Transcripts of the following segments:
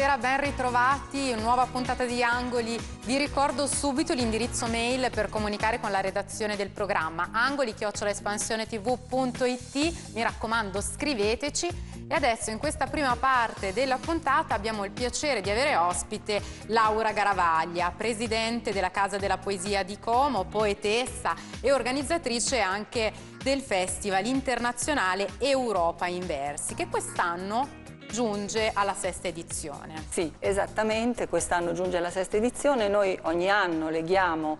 Buonasera, ben ritrovati. Nuova puntata di Angoli. Vi ricordo subito l'indirizzo mail per comunicare con la redazione del programma angoli-espansione-tv.it. Mi raccomando, scriveteci. E adesso in questa prima parte della puntata abbiamo il piacere di avere ospite Laura Garavaglia, presidente della Casa della Poesia di Como, poetessa e organizzatrice anche del Festival Internazionale Europa in Versi, che quest'anno giunge alla sesta edizione. Sì, esattamente, quest'anno giunge alla sesta edizione, noi ogni anno leghiamo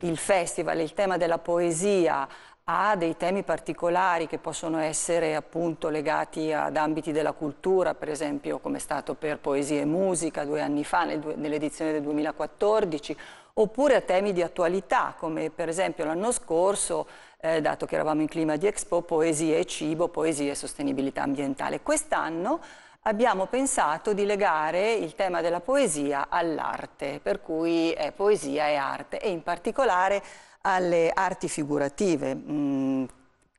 il festival, il tema della poesia ha dei temi particolari che possono essere appunto legati ad ambiti della cultura, per esempio come è stato per Poesia e Musica due anni fa nell'edizione del 2014, oppure a temi di attualità come per esempio l'anno scorso, eh, dato che eravamo in clima di Expo, Poesia e Cibo, Poesia e Sostenibilità Ambientale. Quest'anno abbiamo pensato di legare il tema della poesia all'arte, per cui eh, poesia e arte, e in particolare alle arti figurative. Mm,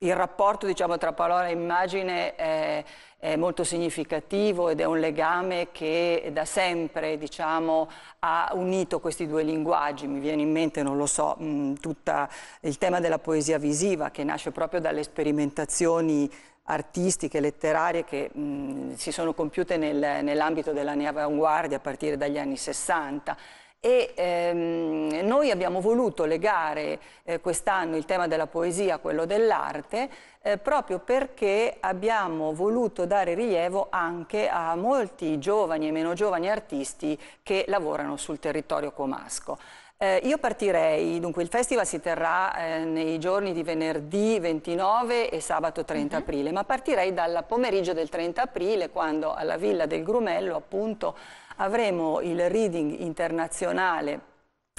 il rapporto diciamo, tra parola e immagine è, è, molto significativo ed è un legame che da sempre diciamo, ha unito questi due linguaggi. Mi viene in mente, non lo so, mm, tutto il tema della poesia visiva che nasce proprio dalle sperimentazioni artistiche, letterarie che mh, mm, si sono compiute nel, nell'ambito della neavanguardia a partire dagli anni Sessanta e ehm, noi abbiamo voluto legare eh, quest'anno il tema della poesia a quello dell'arte eh, proprio perché abbiamo voluto dare rilievo anche a molti giovani e meno giovani artisti che lavorano sul territorio comasco. Eh, io partirei, dunque il festival si terrà eh, nei giorni di venerdì 29 e sabato 30 mm -hmm. aprile, ma partirei dal pomeriggio del 30 aprile quando alla Villa del Grumello appunto avremo il reading internazionale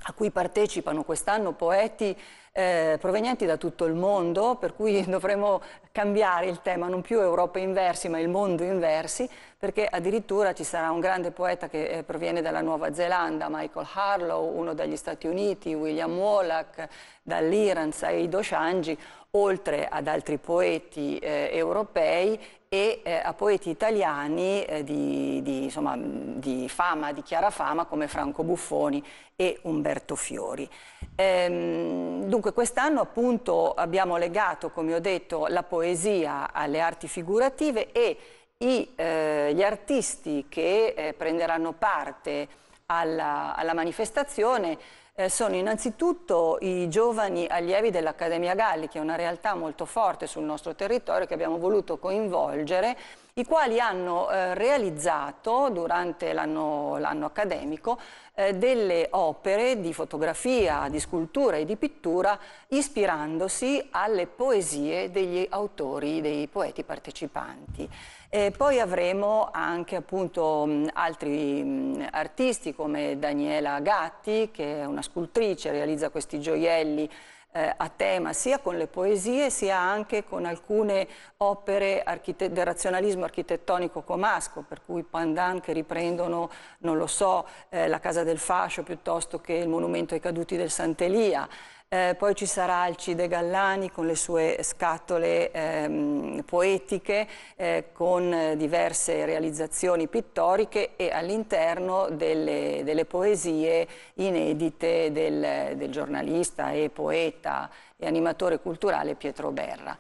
a cui partecipano quest'anno poeti eh, provenienti da tutto il mondo, per cui dovremo cambiare il tema, non più Europa in versi, ma il mondo in versi, perché addirittura ci sarà un grande poeta che eh, proviene dalla Nuova Zelanda, Michael Harlow, uno dagli Stati Uniti, William Wallach, dall'Iran, Said Oshangi, oltre ad altri poeti eh, europei e eh, a poeti italiani eh, di, di, insomma, di, fama, di chiara fama come Franco Buffoni e Umberto Fiori. Ehm, dunque quest'anno appunto abbiamo legato, come ho detto, la poesia alle arti figurative e i, eh, gli artisti che eh, prenderanno parte alla, alla manifestazione eh, sono innanzitutto i giovani allievi dell'Accademia Galli, che è una realtà molto forte sul nostro territorio che abbiamo voluto coinvolgere, i quali hanno eh, realizzato durante l'anno accademico eh, delle opere di fotografia, di scultura e di pittura ispirandosi alle poesie degli autori, dei poeti partecipanti. E poi avremo anche appunto altri artisti come Daniela Gatti, che è una scultrice, realizza questi gioielli eh, a tema sia con le poesie sia anche con alcune opere del razionalismo architettonico comasco, per cui pandan che riprendono, non lo so, eh, la Casa del Fascio piuttosto che il Monumento ai Caduti del Sant'Elia eh, poi ci sarà Alcide Gallani con le sue scatole ehm, poetiche, eh, con diverse realizzazioni pittoriche e all'interno delle, delle, poesie inedite del, del giornalista e poeta e animatore culturale Pietro Berra.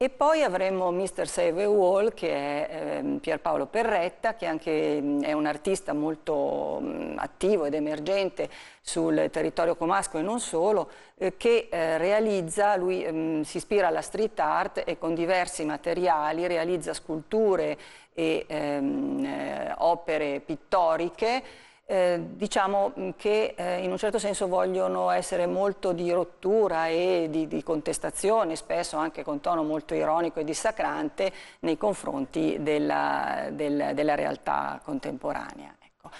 E poi avremo Mr. Save a Wall che è eh, Pierpaolo Perretta che anche è un artista molto mh, attivo ed emergente sul territorio comasco e non solo eh, che eh, realizza, lui mh, si ispira alla street art e con diversi materiali realizza sculture e ehm, eh, opere pittoriche eh, diciamo mm, che eh, in un certo senso vogliono essere molto di rottura e di, di, contestazione, spesso anche con tono molto ironico e dissacrante nei confronti della, del, della realtà contemporanea. Ecco.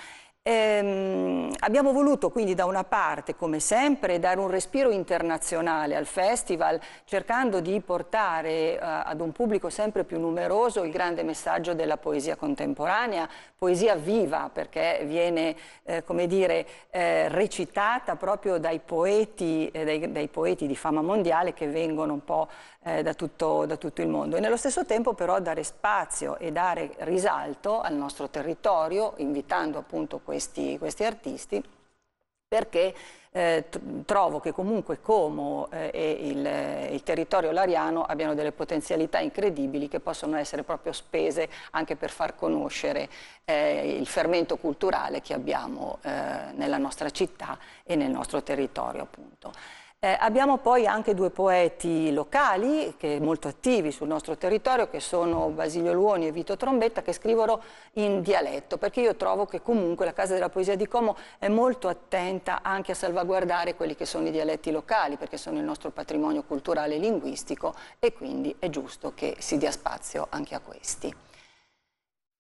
Ehm, abbiamo voluto quindi da una parte, come sempre, dare un respiro internazionale al festival, cercando di portare eh, ad un pubblico sempre più numeroso il grande messaggio della poesia contemporanea, poesia viva perché viene, eh, come dire, eh, recitata proprio dai poeti, eh, dai, dai poeti di fama mondiale che vengono un po' eh, da, tutto, da, tutto, il mondo. E nello stesso tempo però dare spazio e dare risalto al nostro territorio, invitando appunto questi, questi artisti, perché eh, trovo che comunque Como eh, e il, eh, il, territorio lariano abbiano delle potenzialità incredibili che possono essere proprio spese anche per far conoscere eh, il fermento culturale che abbiamo eh, nella nostra città e nel nostro territorio appunto. Eh, abbiamo poi anche due poeti locali che molto attivi sul nostro territorio che sono Basilio Luoni e Vito Trombetta che scrivono in dialetto perché io trovo che comunque la Casa della Poesia di Como è molto attenta anche a salvaguardare quelli che sono i dialetti locali perché sono il nostro patrimonio culturale e linguistico e quindi è giusto che si dia spazio anche a questi.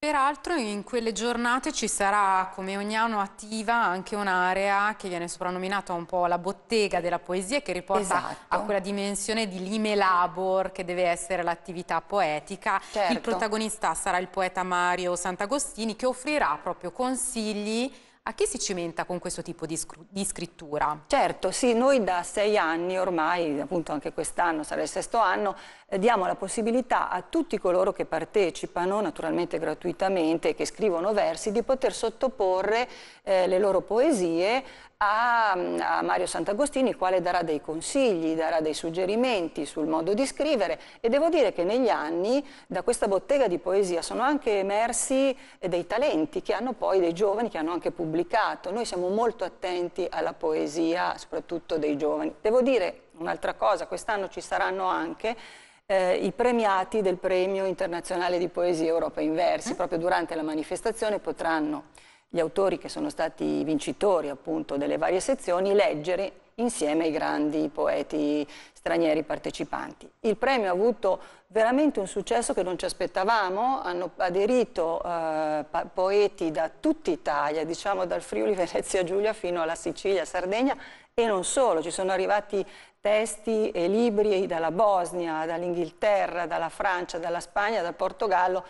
Peraltro in quelle giornate ci sarà come ogni anno attiva anche un'area che viene soprannominata un po' la bottega della poesia che riporta esatto. a quella dimensione di lime labor che deve essere l'attività poetica. Certo. Il protagonista sarà il poeta Mario Sant'Agostini che offrirà proprio consigli a chi si cimenta con questo tipo di, di scrittura? Certo, sì, noi da sei anni ormai, appunto anche quest'anno sarà il sesto anno, eh, diamo la possibilità a tutti coloro che partecipano, naturalmente gratuitamente, che scrivono versi, di poter sottoporre eh, le loro poesie a, a Mario Sant'Agostini, il quale darà dei consigli, darà dei suggerimenti sul modo di scrivere e devo dire che negli anni da questa bottega di poesia sono anche emersi eh, dei talenti che hanno poi dei giovani che hanno anche pubblicato. Noi siamo molto attenti alla poesia, soprattutto dei giovani. Devo dire un'altra cosa, quest'anno ci saranno anche eh, i premiati del Premio Internazionale di Poesia Europa in Versi, mm. Eh? proprio durante la manifestazione potranno gli autori che sono stati vincitori appunto delle varie sezioni leggere insieme ai grandi poeti stranieri partecipanti. Il premio ha avuto veramente un successo che non ci aspettavamo, hanno aderito eh, poeti da tutta Italia, diciamo dal Friuli Venezia Giulia fino alla Sicilia, Sardegna e non solo, ci sono arrivati testi e libri dalla Bosnia, dall'Inghilterra, dalla Francia, dalla Spagna, dal Portogallo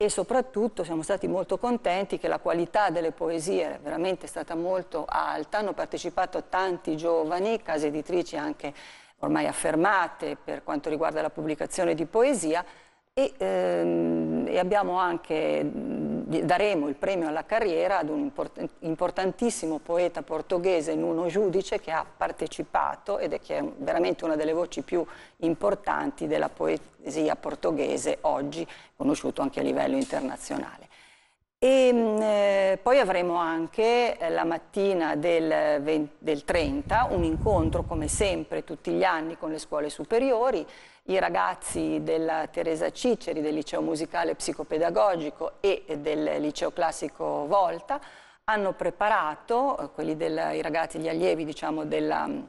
e soprattutto siamo stati molto contenti che la qualità delle poesie era veramente stata molto alta, hanno partecipato tanti giovani, case editrici anche ormai affermate per quanto riguarda la pubblicazione di poesia e, ehm, e abbiamo anche daremo il premio alla carriera ad un importantissimo poeta portoghese, Nuno Giudice, che ha partecipato ed è che è veramente una delle voci più importanti della poesia portoghese oggi, conosciuto anche a livello internazionale. E mm, eh, poi avremo anche eh, la mattina del, 20, eh, del, 30 un incontro come sempre tutti gli anni con le scuole superiori, i ragazzi della Teresa Ciceri del liceo musicale psicopedagogico e del liceo classico Volta hanno preparato, eh, quelli del, i ragazzi, gli allievi diciamo, della mm,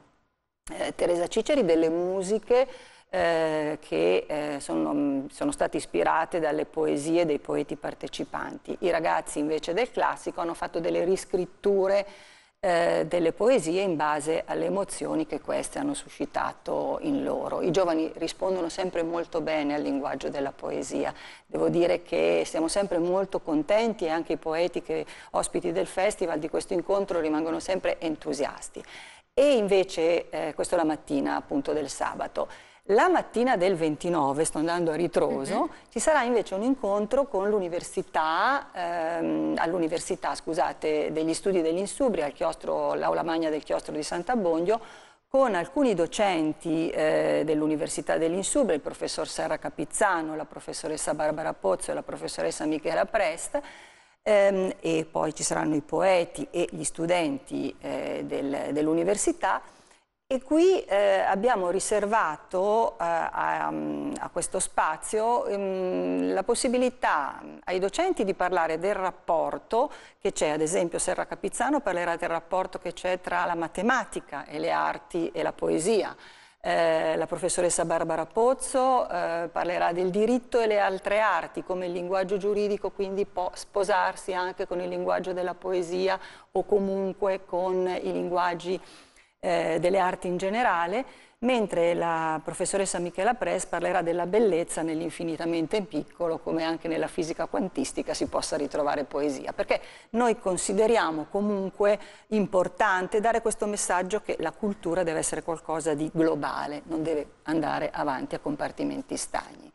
eh, Teresa Ciceri, delle musiche eh, che eh, sono, mm, sono, state ispirate dalle poesie dei poeti partecipanti. I ragazzi invece del classico hanno fatto delle riscritture eh, delle poesie in base alle emozioni che queste hanno suscitato in loro. I giovani rispondono sempre molto bene al linguaggio della poesia. Devo dire che siamo sempre molto contenti e anche i poeti che, ospiti del festival di questo incontro rimangono sempre entusiasti. E invece, eh, questo la mattina appunto del sabato, la mattina del 29, sto andando a ritroso, mm -hmm. ci sarà invece un incontro con l'università, ehm, all'università scusate, degli studi dell'Insubria, all'aula magna del chiostro di Sant'Abbondio, con alcuni docenti eh, dell'Università dell'Insubria, il professor Serra Capizzano, la professoressa Barbara Pozzo e la professoressa Michela Prest, ehm, e poi ci saranno i poeti e gli studenti eh, del, dell'università, e qui eh, abbiamo riservato eh, a, a, questo spazio mh, ehm, la possibilità ai docenti di parlare del rapporto che c'è, ad esempio Serra Capizzano parlerà del rapporto che c'è tra la matematica e le arti e la poesia. Eh, la professoressa Barbara Pozzo eh, parlerà del diritto e le altre arti, come il linguaggio giuridico quindi può sposarsi anche con il linguaggio della poesia o comunque con i linguaggi eh, delle arti in generale, mentre la professoressa Michela Press parlerà della bellezza nell'infinitamente piccolo, come anche nella fisica quantistica si possa ritrovare poesia, perché noi consideriamo comunque importante dare questo messaggio che la cultura deve essere qualcosa di globale, non deve andare avanti a compartimenti stagni.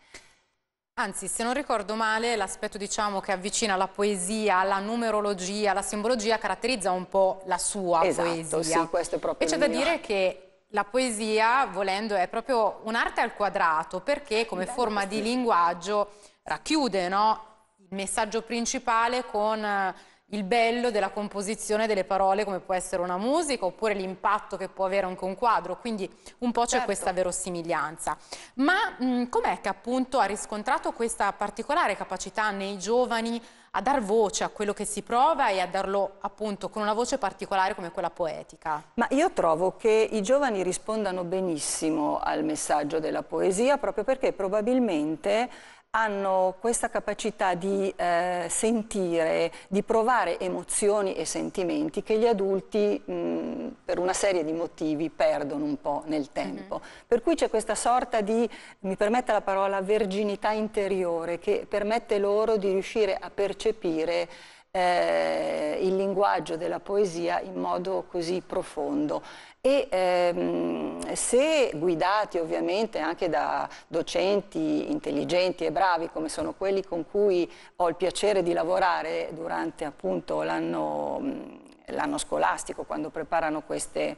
Anzi, se non ricordo male, l'aspetto diciamo, che avvicina la poesia la numerologia, la simbologia, caratterizza un po' la sua esatto, poesia. Sì, questo è proprio e c'è da mio. dire che la poesia, volendo, è proprio un'arte al quadrato, perché ah, come Bello, forma sì. di linguaggio racchiude no? il messaggio principale con eh, il bello della composizione delle parole come può essere una musica oppure l'impatto che può avere anche un quadro, quindi un po' c'è certo. questa verosimiglianza. Ma mm, com'è che appunto ha riscontrato questa particolare capacità nei giovani a dar voce a quello che si prova e a darlo appunto con una voce particolare come quella poetica? Ma io trovo che i giovani rispondano benissimo al messaggio della poesia proprio perché probabilmente hanno questa capacità di eh, sentire, di provare emozioni e sentimenti che gli adulti mh, per una serie di motivi perdono un po' nel mhm. tempo. Mm -hmm. Per cui c'è questa sorta di, mi permetta la parola, verginità interiore che permette loro di riuscire a percepire eh, il linguaggio della poesia in modo così profondo e ehm, se guidati ovviamente anche da docenti intelligenti e bravi come sono quelli con cui ho il piacere di lavorare durante appunto l'anno mm, scolastico quando preparano queste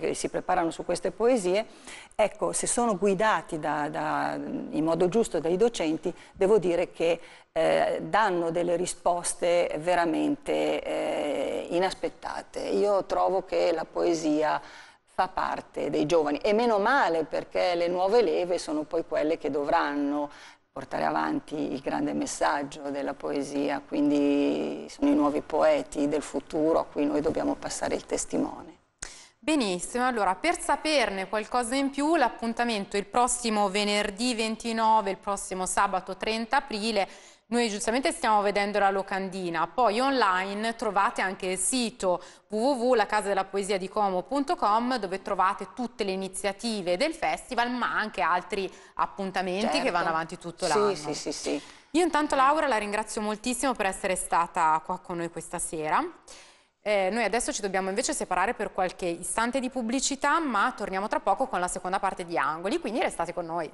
che si preparano su queste poesie, ecco, se sono guidati da, da, in modo giusto dai docenti, devo dire che eh, danno delle risposte veramente eh, inaspettate. Io trovo che la poesia fa parte dei giovani e meno male perché le nuove leve sono poi quelle che dovranno portare avanti il grande messaggio della poesia, quindi sono i nuovi poeti del futuro a cui noi dobbiamo passare il testimone. Benissimo, allora per saperne qualcosa in più l'appuntamento il prossimo venerdì 29, il prossimo sabato 30 aprile noi giustamente stiamo vedendo la locandina, poi online trovate anche il sito www.lacasadelapoesiadicomo.com dove trovate tutte le iniziative del festival ma anche altri appuntamenti certo. che vanno certo. avanti tutto l'anno. Sì, sì, sì, sì. Io intanto Laura la ringrazio moltissimo per essere stata qua con noi questa sera. Eh, noi adesso ci dobbiamo invece separare per qualche istante di pubblicità, ma torniamo tra poco con la seconda parte di Angoli, quindi restate con noi.